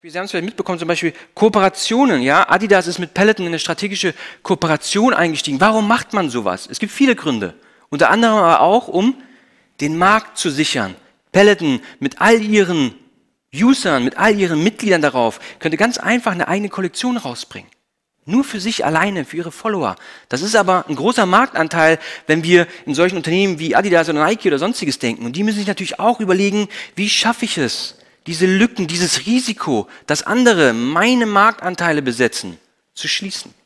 Wie Sie haben es vielleicht mitbekommen, zum Beispiel Kooperationen. Ja, Adidas ist mit Peloton in eine strategische Kooperation eingestiegen. Warum macht man sowas? Es gibt viele Gründe. Unter anderem aber auch, um den Markt zu sichern. Peloton mit all ihren Usern, mit all ihren Mitgliedern darauf, könnte ganz einfach eine eigene Kollektion rausbringen. Nur für sich alleine, für ihre Follower. Das ist aber ein großer Marktanteil, wenn wir in solchen Unternehmen wie Adidas oder Nike oder sonstiges denken. Und die müssen sich natürlich auch überlegen, wie schaffe ich es, diese Lücken, dieses Risiko, dass andere meine Marktanteile besetzen, zu schließen.